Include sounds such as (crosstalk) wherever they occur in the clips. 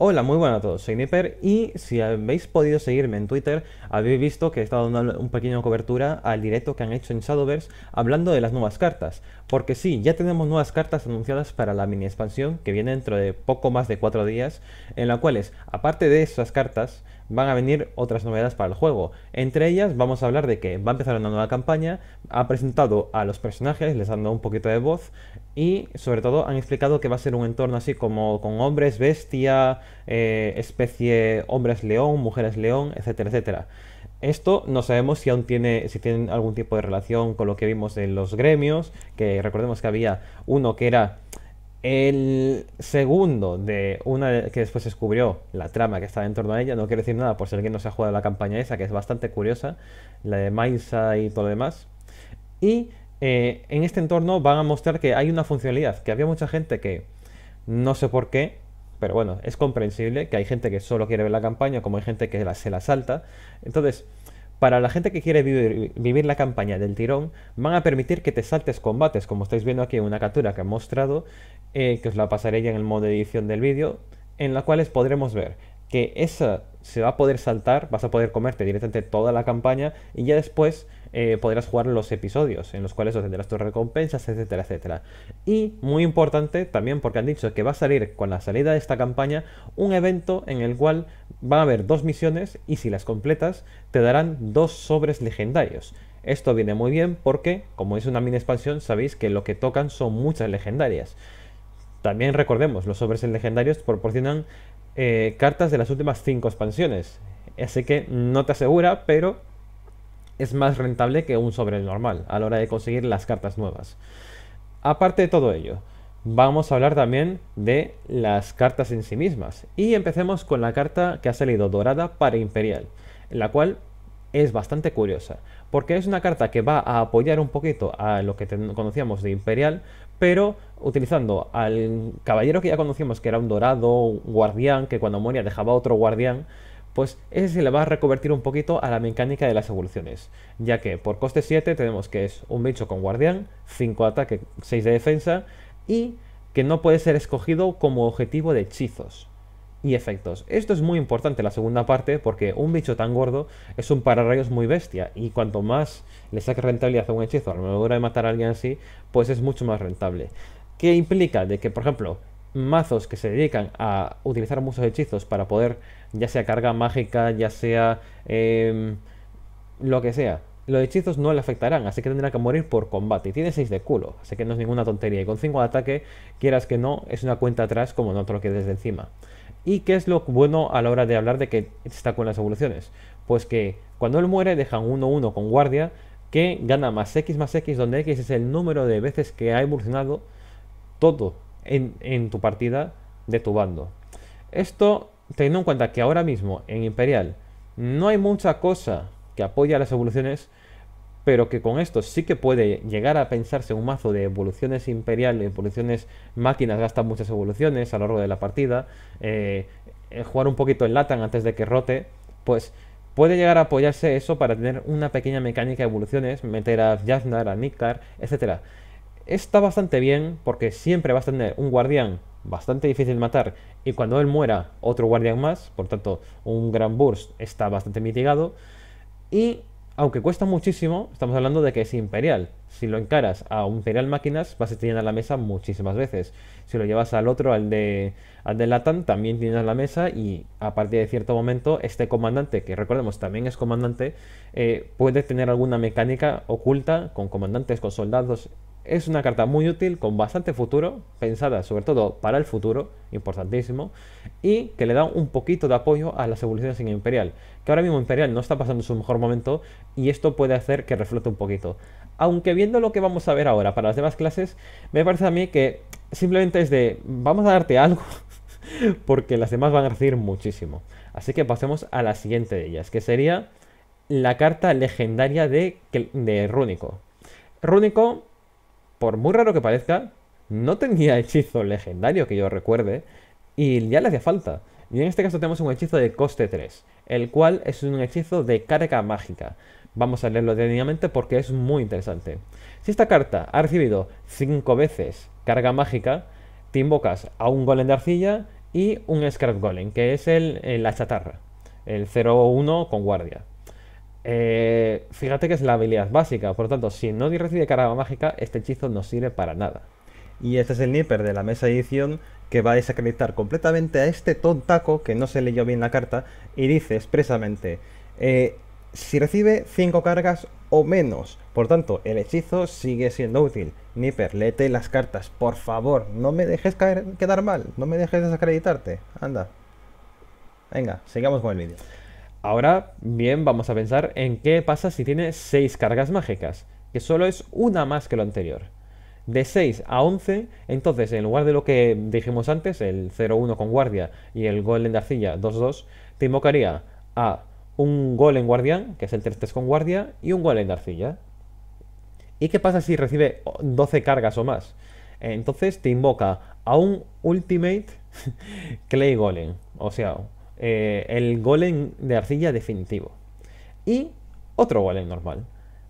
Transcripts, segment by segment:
Hola, muy buenas a todos, soy Nipper y si habéis podido seguirme en Twitter, habéis visto que he estado dando un pequeño cobertura al directo que han hecho en Shadowverse hablando de las nuevas cartas. Porque sí, ya tenemos nuevas cartas anunciadas para la mini expansión que viene dentro de poco más de 4 días, en la cuales, aparte de esas cartas, van a venir otras novedades para el juego. Entre ellas vamos a hablar de que va a empezar una nueva campaña, ha presentado a los personajes, les ha dado un poquito de voz y sobre todo han explicado que va a ser un entorno así como con hombres, bestia, eh, especie hombres león, mujeres león, etcétera, etcétera. Esto no sabemos si aún tiene, si tienen algún tipo de relación con lo que vimos en los gremios, que recordemos que había uno que era el segundo de una que después descubrió la trama que estaba en torno a ella, no quiero decir nada por si alguien no se ha jugado la campaña esa, que es bastante curiosa, la de Maisa y todo lo demás. Y eh, en este entorno van a mostrar que hay una funcionalidad, que había mucha gente que no sé por qué, pero bueno, es comprensible que hay gente que solo quiere ver la campaña, como hay gente que se la salta. Entonces, para la gente que quiere vivir, la campaña del tirón, van a permitir que te saltes combates, como estáis viendo aquí en una captura que he mostrado, eh, que os la pasaré ya en el modo de edición del vídeo, en la cual podremos ver que esa se va a poder saltar, vas a poder comerte directamente toda la campaña y ya después eh, podrás jugar los episodios en los cuales obtendrás tus recompensas, etcétera, etcétera. Y muy importante también porque han dicho que va a salir con la salida de esta campaña un evento en el cual van a haber dos misiones y si las completas te darán dos sobres legendarios. Esto viene muy bien porque, como es una mini expansión, sabéis que lo que tocan son muchas legendarias. También recordemos, los sobres legendarios proporcionan eh, cartas de las últimas 5 expansiones. Así que no te asegura, pero es más rentable que un sobre normal a la hora de conseguir las cartas nuevas. Aparte de todo ello, vamos a hablar también de las cartas en sí mismas. Y empecemos con la carta que ha salido dorada para Imperial, en la cual es bastante curiosa, porque es una carta que va a apoyar un poquito a lo que conocíamos de Imperial, pero utilizando al caballero que ya conocíamos que era un dorado, un guardián, que cuando moría dejaba otro guardián, pues ese se le va a reconvertir un poquito a la mecánica de las evoluciones, ya que por coste 7 tenemos que es un bicho con guardián, 5 ataque, 6 de defensa, y que no puede ser escogido como objetivo de hechizos y efectos. Esto es muy importante la segunda parte porque un bicho tan gordo es un pararrayos muy bestia y cuanto más le saque rentabilidad a un hechizo a la hora de matar a alguien así, pues es mucho más rentable. ¿Qué implica? De que, por ejemplo, mazos que se dedican a utilizar muchos hechizos para poder, ya sea carga mágica, ya sea em, lo que sea, los hechizos no le afectarán, así que tendrá que morir por combate. Y tiene 6 de culo, así que no es ninguna tontería. Y con 5 de ataque, quieras que no, es una cuenta atrás como no te lo quedes de encima. ¿Y qué es lo bueno a la hora de hablar de que está con las evoluciones? Pues que cuando él muere dejan 1-1 con guardia que gana más X más X, donde X es el número de veces que ha evolucionado todo en, tu partida de tu bando. Esto teniendo en cuenta que ahora mismo en Imperial no hay mucha cosa que apoya las evoluciones, pero que con esto sí que puede llegar a pensarse un mazo de evoluciones imperiales, evoluciones máquinas, gastan muchas evoluciones a lo largo de la partida, eh, eh, jugar un poquito en Latan antes de que rote, pues puede llegar a apoyarse eso para tener una pequeña mecánica de evoluciones, meter a Jaznar, a Nikar, etc. Está bastante bien porque siempre vas a tener un guardián bastante difícil de matar y cuando él muera otro guardián más, por tanto un gran burst está bastante mitigado y aunque cuesta muchísimo, estamos hablando de que es imperial. Si lo encaras a un imperial máquinas, vas a a la mesa muchísimas veces. Si lo llevas al otro, al de, al de Latan, también tienes la mesa y a partir de cierto momento, este comandante, que recordemos también es comandante, eh, puede tener alguna mecánica oculta con comandantes, con soldados, es una carta muy útil, con bastante futuro, pensada sobre todo para el futuro, importantísimo, y que le da un poquito de apoyo a las evoluciones en Imperial, que ahora mismo Imperial no está pasando su mejor momento y esto puede hacer que reflote un poquito. Aunque viendo lo que vamos a ver ahora para las demás clases, me parece a mí que simplemente es de, vamos a darte algo, (laughs) porque las demás van a recibir muchísimo. Así que pasemos a la siguiente de ellas, que sería la carta legendaria de, de Rúnico. Rúnico por muy raro que parezca, no tenía hechizo legendario que yo recuerde y ya le hacía falta. Y en este caso tenemos un hechizo de coste 3, el cual es un hechizo de carga mágica. Vamos a leerlo detenidamente porque es muy interesante. Si esta carta ha recibido 5 veces carga mágica, te invocas a un golem de arcilla y un scrap Golem, que es el, la chatarra, el 0-1 con guardia. Eh, fíjate que es la habilidad básica, por lo tanto, si no recibe carga mágica, este hechizo no sirve para nada. Y este es el Nipper de la mesa edición que va a desacreditar completamente a este tontaco que no se leyó bien la carta y dice expresamente, eh, si recibe 5 cargas o menos, por tanto, el hechizo sigue siendo útil. Nipper, léete las cartas, por favor, no me dejes caer, quedar mal, no me dejes desacreditarte, anda. Venga, sigamos con el vídeo. Ahora bien, vamos a pensar en qué pasa si tiene 6 cargas mágicas, que solo es una más que lo anterior. De 6 a 11, entonces en lugar de lo que dijimos antes, el 0-1 con guardia y el golem de arcilla 2-2, te invocaría a un golem guardián, que es el 3-3 con guardia, y un golem de arcilla. ¿Y qué pasa si recibe 12 cargas o más? Entonces te invoca a un ultimate (laughs) clay golem, o sea, eh, el golem de arcilla definitivo. Y otro golem normal.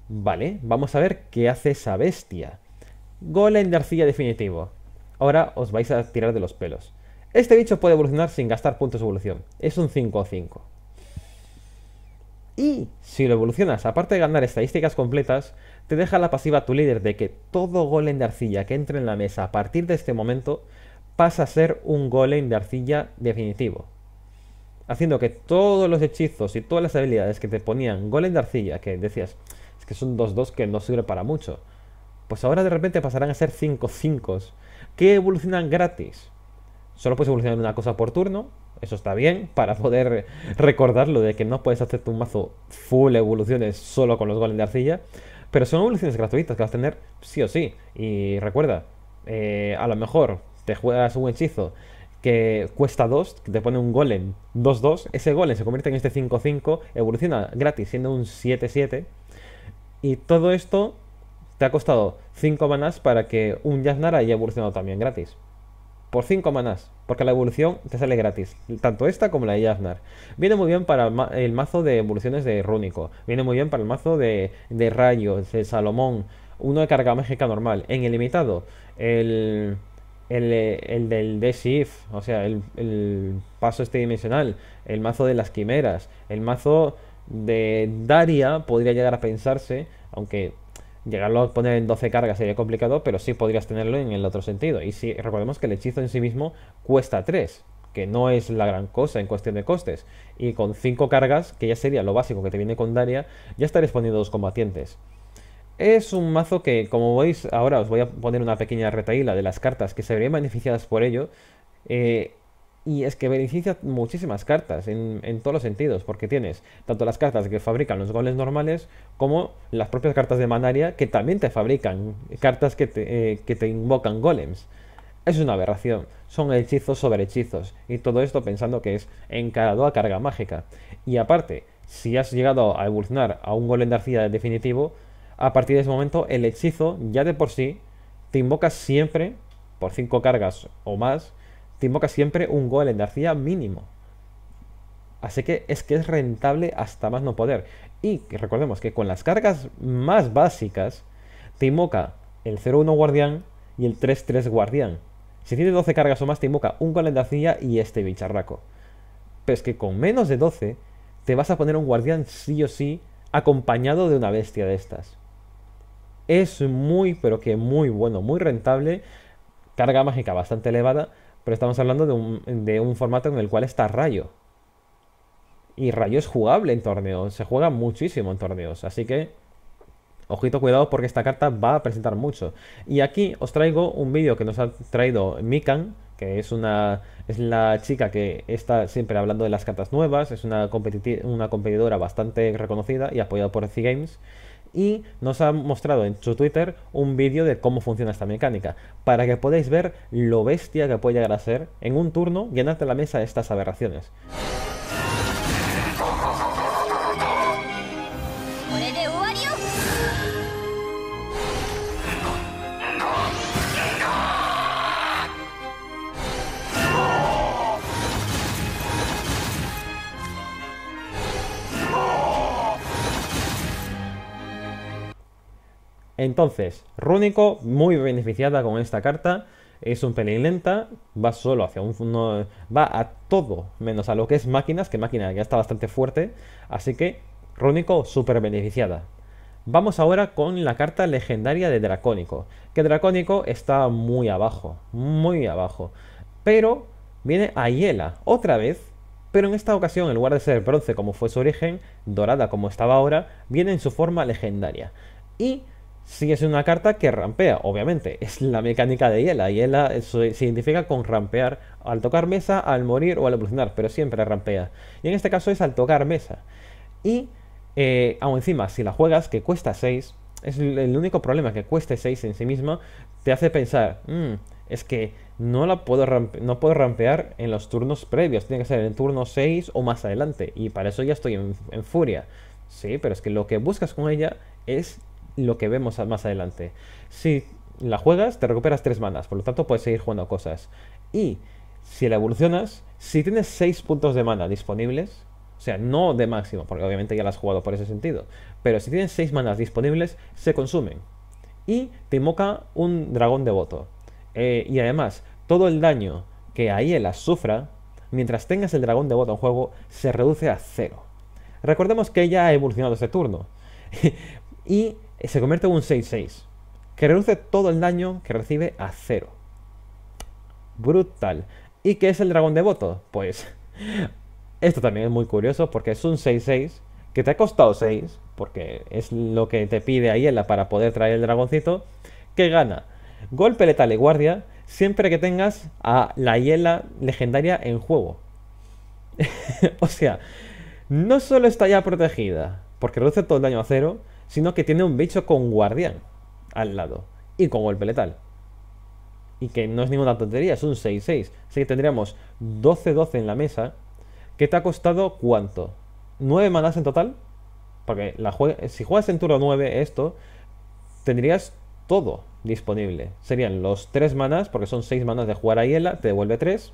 Vale, vamos a ver qué hace esa bestia. Golem de arcilla definitivo. Ahora os vais a tirar de los pelos. Este bicho puede evolucionar sin gastar puntos de evolución. Es un 5 o 5. Y si lo evolucionas, aparte de ganar estadísticas completas, te deja la pasiva a tu líder de que todo golem de arcilla que entre en la mesa a partir de este momento pasa a ser un golem de arcilla definitivo haciendo que todos los hechizos y todas las habilidades que te ponían golem de arcilla, que decías, es que son 2-2 que no sirve para mucho, pues ahora de repente pasarán a ser 5-5 que evolucionan gratis. Solo puedes evolucionar una cosa por turno, eso está bien, para poder recordarlo de que no puedes hacer tu mazo full evoluciones solo con los golem de arcilla, pero son evoluciones gratuitas que vas a tener sí o sí. Y recuerda, eh, a lo mejor te juegas un hechizo que cuesta 2, que te pone un golem 2-2, ese golem se convierte en este 5-5, evoluciona gratis siendo un 7-7, y todo esto te ha costado 5 manas para que un jaznar haya evolucionado también gratis. Por 5 manas porque la evolución te sale gratis, tanto esta como la de jaznar Viene muy bien para el, mazo de evoluciones de Rúnico, viene muy bien para el mazo de, de Rayos, de Salomón, uno de carga mágica normal. En ilimitado, el, el, eh, el del d o sea, el, paso este dimensional, el mazo de las quimeras, el mazo de Daria podría llegar a pensarse, aunque llegarlo a poner en 12 cargas sería complicado, pero sí podrías tenerlo en el otro sentido. Y si recordemos que el hechizo en sí mismo cuesta 3, que no es la gran cosa en cuestión de costes. Y con 5 cargas, que ya sería lo básico que te viene con Daria, ya estarías poniendo dos combatientes. Es un mazo que, como veis, ahora os voy a poner una pequeña retaíla de las cartas que se verían beneficiadas por ello. Eh, y es que beneficia muchísimas cartas en, todos los sentidos, porque tienes tanto las cartas que fabrican los goles normales como las propias cartas de Manaria que también te fabrican cartas eh, que te, invocan golems. Es una aberración, son hechizos sobre hechizos, y todo esto pensando que es encarado a carga mágica. Y aparte, si has llegado a evolucionar a un golem de arcilla definitivo, a partir de ese momento el hechizo ya de por sí te invoca siempre, por 5 cargas o más, te invoca siempre un golem de arcilla mínimo. Así que es que es rentable hasta más no poder. Y recordemos que con las cargas más básicas te invoca el 0-1 guardián y el 3-3 guardián. Si tienes 12 cargas o más te invoca un golem de arcilla y este bicharraco. Pero es que con menos de 12 te vas a poner un guardián sí o sí acompañado de una bestia de estas. Es muy, pero que muy bueno, muy rentable. Carga mágica bastante elevada, pero estamos hablando de un, formato en el cual está Rayo. Y Rayo es jugable en torneos, se juega muchísimo en torneos, así que ojito cuidado porque esta carta va a presentar mucho. Y aquí os traigo un vídeo que nos ha traído Mikan, que es una es la chica que está siempre hablando de las cartas nuevas, es una, competidora bastante reconocida y apoyada por C Games y nos ha mostrado en su Twitter un vídeo de cómo funciona esta mecánica, para que podáis ver lo bestia que puede llegar a ser en un turno de la mesa de estas aberraciones. Entonces, Rúnico muy beneficiada con esta carta. Es un pelín lenta, va solo hacia un... va a todo, menos a lo que es máquinas, que máquina ya está bastante fuerte. Así que Rúnico súper beneficiada. Vamos ahora con la carta legendaria de Dracónico. Que Dracónico está muy abajo, muy abajo. Pero viene Ayela, otra vez. Pero en esta ocasión, en lugar de ser bronce como fue su origen, dorada como estaba ahora, viene en su forma legendaria. Y sigue siendo una carta que rampea, obviamente. Es la mecánica de Hiela. Hiela eh, se identifica con rampear al tocar mesa, al morir o al evolucionar, pero siempre rampea. Y en este caso es al tocar mesa. Y eh, aún encima, si la juegas, que cuesta 6, es el único problema que cueste 6 en sí misma, te hace pensar, mm, es que no la puedo, no puedo rampear en los turnos previos, tiene que ser en turno 6 o más adelante, y para eso ya estoy en, en furia. Sí, pero es que lo que buscas con ella es lo que vemos más adelante. Si la juegas, te recuperas 3 manas, por lo tanto puedes seguir jugando cosas. Y si la evolucionas, si tienes 6 puntos de mana disponibles, o sea, no de máximo, porque obviamente ya la has jugado por ese sentido, pero si tienes 6 manas disponibles, se consumen. Y te invoca un dragón devoto. voto. Eh, y además, todo el daño que Aiela sufra, mientras tengas el dragón devoto en juego, se reduce a cero. Recordemos que ella ha evolucionado ese turno. (laughs) y eh, se convierte en un 6-6, que reduce todo el daño que recibe a cero. Brutal. ¿Y qué es el dragón devoto? Pues (laughs) esto también es muy curioso porque es un 6-6 que te ha costado 6, porque es lo que te pide Aiela para poder traer el dragoncito, que gana golpe letal y guardia siempre que tengas a la hiela legendaria en juego. (laughs) o sea, no solo está ya protegida, porque reduce todo el daño a cero, sino que tiene un bicho con guardián al lado y con golpe letal. Y que no es ninguna tontería, es un 6-6. Así que tendríamos 12-12 en la mesa, ¿Qué te ha costado cuánto? ¿9 manas en total? Porque la si juegas en turno 9 esto, tendrías todo disponible. Serían los 3 manas, porque son 6 manas de jugar a Hiela, te devuelve 3,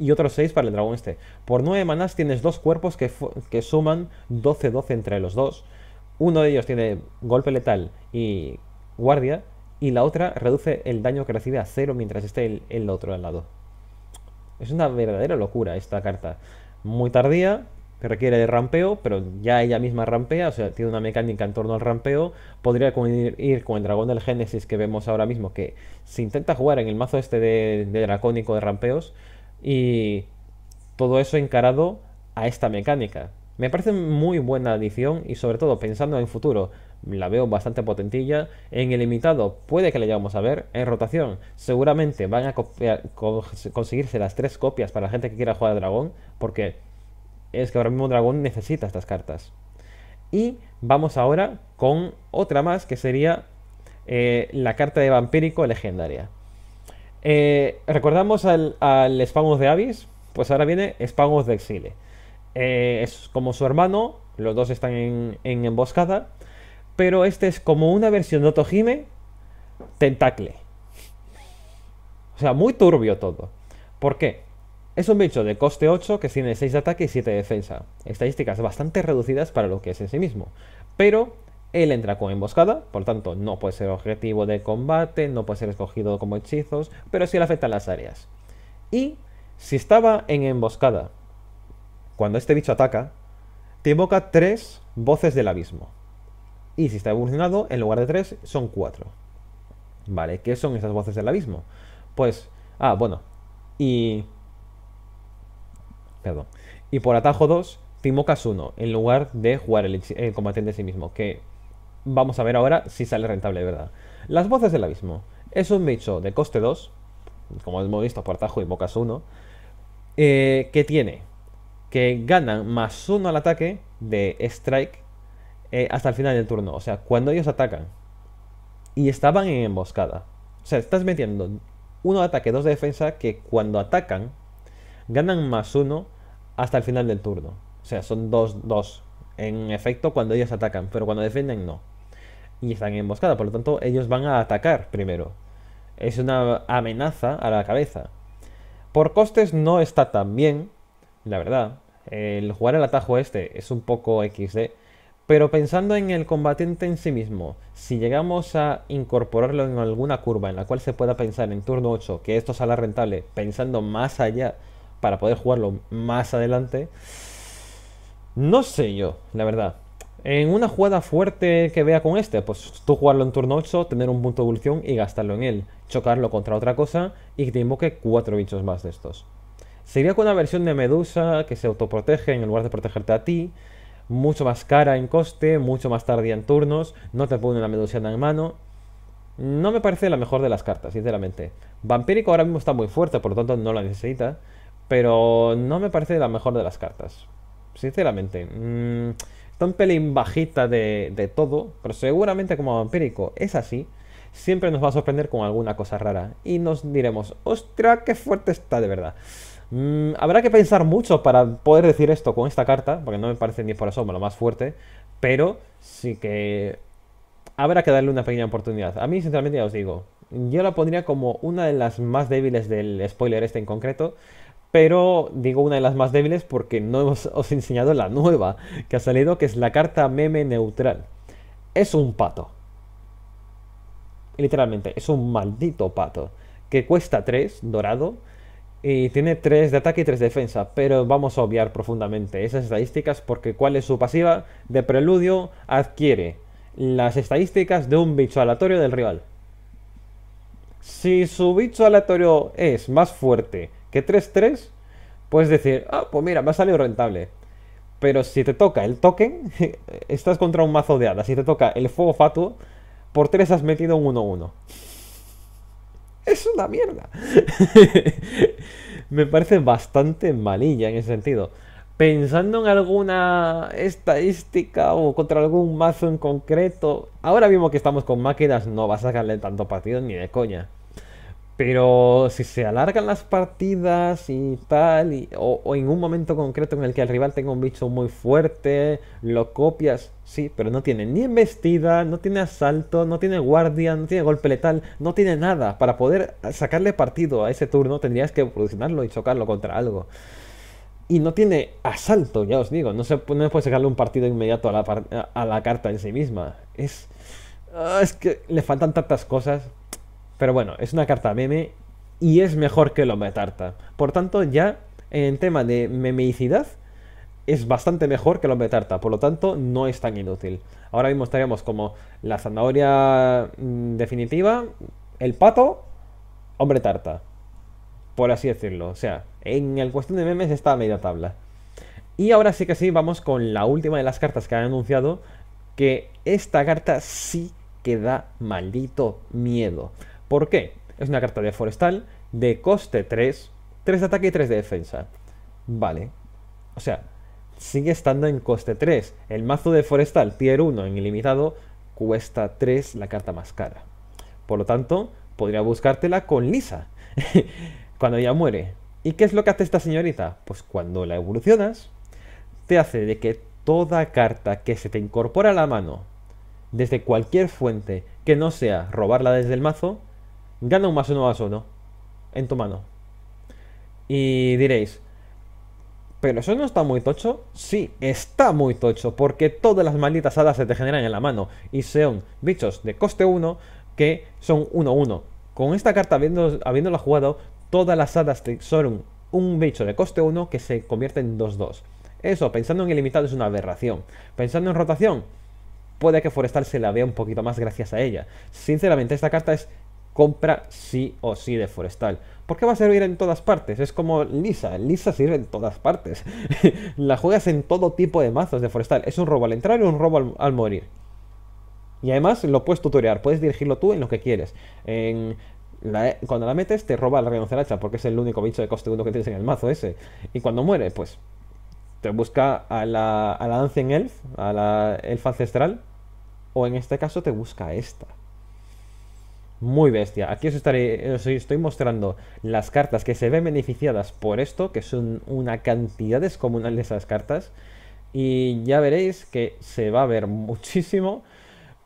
y otros 6 para el dragón este. Por 9 manas tienes dos cuerpos que, que suman 12-12 entre los dos. Uno de ellos tiene golpe letal y guardia, y la otra reduce el daño que recibe a cero mientras esté el, el otro al lado. Es una verdadera locura esta carta. Muy tardía, que requiere de rampeo, pero ya ella misma rampea, o sea, tiene una mecánica en torno al rampeo. Podría ir, con el dragón del Génesis que vemos ahora mismo, que se intenta jugar en el mazo este de, de dracónico de rampeos, y todo eso encarado a esta mecánica, me parece muy buena adición y sobre todo pensando en futuro, la veo bastante potentilla. En ilimitado puede que la llevamos a ver. En rotación seguramente van a conseguirse las tres copias para la gente que quiera jugar a dragón, porque es que ahora mismo dragón necesita estas cartas. Y vamos ahora con otra más que sería eh, la carta de vampírico legendaria. Eh, ¿Recordamos al, al de Avis? Pues ahora viene Spangos de Exile. Eh, es como su hermano, los dos están en, emboscada, pero este es como una versión de Otohime tentacle. O sea, muy turbio todo. ¿Por qué? Es un bicho de coste 8 que tiene 6 de ataque y 7 de defensa. Estadísticas bastante reducidas para lo que es en sí mismo. Pero él entra con emboscada, por tanto no puede ser objetivo de combate, no puede ser escogido como hechizos, pero sí le afectan las áreas. Y si estaba en emboscada cuando este bicho ataca, te invoca tres voces del abismo. Y si está evolucionado, en lugar de tres, son cuatro. ¿Vale? ¿Qué son esas voces del abismo? Pues, ah, bueno. Y... Perdón. Y por atajo 2, te invocas uno, en lugar de jugar el, combatiente en sí mismo, que vamos a ver ahora si sale rentable de verdad. Las voces del abismo. Es un bicho de coste 2, como hemos visto, por atajo invocas uno, eh, que tiene que ganan más uno al ataque de strike eh, hasta el final del turno. O sea, cuando ellos atacan y estaban en emboscada. O sea, estás metiendo uno de ataque, dos de defensa, que cuando atacan ganan más uno hasta el final del turno. O sea, son dos, dos en efecto cuando ellos atacan, pero cuando defienden no. Y están en emboscada, por lo tanto ellos van a atacar primero. Es una amenaza a la cabeza. Por costes no está tan bien, la verdad el jugar el atajo este es un poco XD. Pero pensando en el combatiente en sí mismo, si llegamos a incorporarlo en alguna curva en la cual se pueda pensar en turno 8 que esto sale rentable, pensando más allá para poder jugarlo más adelante, no sé yo, la verdad. En una jugada fuerte que vea con este, pues tú jugarlo en turno 8, tener un punto de evolución y gastarlo en él, chocarlo contra otra cosa y que te invoque 4 bichos más de estos. Sería con una versión de Medusa que se autoprotege en lugar de protegerte a ti. Mucho más cara en coste, mucho más tardía en turnos. No te pone la Medusiana en mano. No me parece la mejor de las cartas, sinceramente. Vampírico ahora mismo está muy fuerte, por lo tanto no la necesita. Pero no me parece la mejor de las cartas. Sinceramente. Mm, está un pelín bajita de, todo. Pero seguramente como vampírico es así. Siempre nos va a sorprender con alguna cosa rara. Y nos diremos, ostra, qué fuerte está de verdad. Mm, habrá que pensar mucho para poder decir esto con esta carta, porque no me parece ni por asomo lo más fuerte, pero sí que habrá que darle una pequeña oportunidad. A mí, sinceramente, ya os digo, yo la pondría como una de las más débiles del spoiler este en concreto, pero digo una de las más débiles porque no (laughs) os he enseñado la nueva que ha salido, que es la carta meme neutral. Es un pato. Literalmente, es un maldito pato. Que cuesta 3, dorado y tiene 3 de ataque y 3 de defensa, pero vamos a obviar profundamente esas estadísticas porque cuál es su pasiva de preludio adquiere las estadísticas de un bicho aleatorio del rival. Si su bicho aleatorio es más fuerte que 3-3, puedes decir, ah, pues mira, me ha salido rentable. Pero si te toca el token, (laughs) estás contra un mazo de hadas. Si te toca el fuego fatuo, por 3 has metido un 1-1. Es una mierda. (laughs) me parece bastante malilla en ese sentido. Pensando en alguna estadística o contra algún mazo en concreto, ahora mismo que estamos con máquinas no vas a sacarle tanto partido ni de coña. Pero si se alargan las partidas y tal, o, en un momento concreto en el que el rival tenga un bicho muy fuerte, lo copias, sí, pero no tiene ni embestida, no tiene asalto, no tiene guardia, no tiene golpe letal, no tiene nada. Para poder sacarle partido a ese turno tendrías que evolucionarlo y chocarlo contra algo. Y no tiene asalto, ya os digo, no se, puede sacarle un partido inmediato a la, a la carta en sí misma. Es, ah, es que le faltan tantas cosas pero bueno, es una carta meme y es mejor que el hombre Tarta. Por tanto, ya en tema de memeicidad es bastante mejor que el hombre tarta, por lo tanto no es tan inútil. Ahora mismo estaríamos como la zanahoria mm, definitiva, el pato, hombre tarta, por así decirlo. O sea, en el cuestión de memes está a media tabla. Y ahora sí que sí, vamos con la última de las cartas que han anunciado, que esta carta sí que da maldito miedo. ¿Por qué? Es una carta de forestal de coste 3, 3 de ataque y 3 de defensa. Vale. O sea, sigue estando en coste 3. El mazo de forestal tier 1 en ilimitado cuesta 3 la carta más cara. Por lo tanto, podría buscártela con Lisa. (laughs) cuando ella muere. ¿Y qué es lo que hace esta señorita? Pues cuando la evolucionas, te hace de que toda carta que se te incorpora a la mano desde cualquier fuente que no sea robarla desde el mazo, Gana un más uno más uno. En tu mano. Y diréis, ¿pero eso no está muy tocho? Sí, está muy tocho, porque todas las malditas hadas se te generan en la mano. Y son bichos de coste 1 que son 1-1. Con esta carta, habiéndola jugado, todas las hadas son un bicho de coste 1 que se convierte en 2-2. Eso, pensando en ilimitado, es una aberración. Pensando en rotación, puede que Forestal se la vea un poquito más gracias a ella. Sinceramente, esta carta es compra sí o sí de Forestal. Porque va a servir en todas partes. Es como Lisa. Lisa sirve en todas partes. (laughs) la juegas en todo tipo de mazos de Forestal. Es un robo al entrar y un robo al, morir. Y además lo puedes tutorear. Puedes dirigirlo tú en lo que quieres. cuando la metes te roba la rinoceracha porque es el único bicho de coste 1 que tienes en el mazo ese. Y cuando muere, pues te busca a la, a la Ancient Elf, a la Elf Ancestral, o en este caso te busca esta muy bestia. Aquí os, estoy mostrando las cartas que se ven beneficiadas por esto, que son una cantidad descomunal de esas cartas. Y ya veréis que se va a ver muchísimo,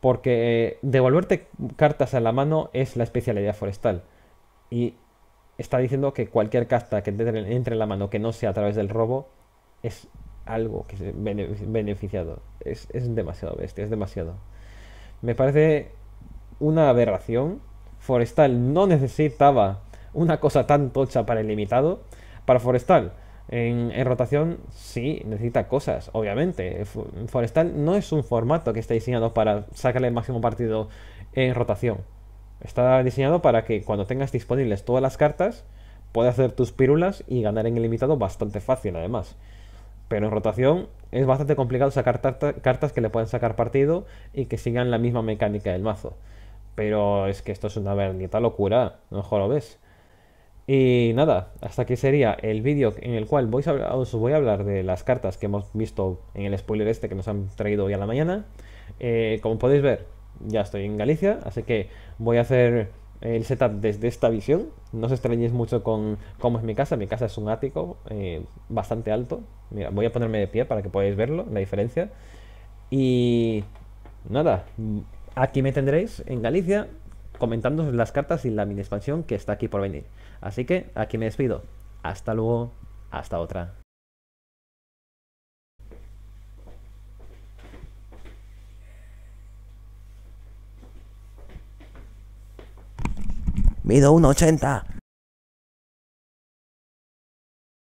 porque eh, devolverte cartas a la mano es la especialidad forestal. Y está diciendo que cualquier carta que entre en la mano que no sea a través del robo es algo que se beneficiado. Es, es demasiado bestia, es demasiado. Me parece una aberración Forestal no necesitaba una cosa tan tocha para el limitado. Para Forestal, en, rotación sí necesita cosas, obviamente. Forestal no es un formato que está diseñado para sacarle el máximo partido en rotación. Está diseñado para que cuando tengas disponibles todas las cartas, puedas hacer tus pírulas y ganar en el limitado bastante fácil además. Pero en rotación es bastante complicado sacar cartas que le puedan sacar partido y que sigan la misma mecánica del mazo. Pero es que esto es una verdita locura, no lo ves. Y nada, hasta aquí sería el vídeo en el cual voy a, os voy a hablar de las cartas que hemos visto en el spoiler este que nos han traído hoy a la mañana. Eh, como podéis ver, ya estoy en Galicia, así que voy a hacer el setup desde esta visión. No os extrañéis mucho con cómo es mi casa. Mi casa es un ático eh, bastante alto. Mira, voy a ponerme de pie para que podáis verlo, la diferencia. Y nada, Aquí me tendréis en Galicia comentando las cartas y la mini expansión que está aquí por venir. Así que aquí me despido. Hasta luego, hasta otra. Mido 1,80.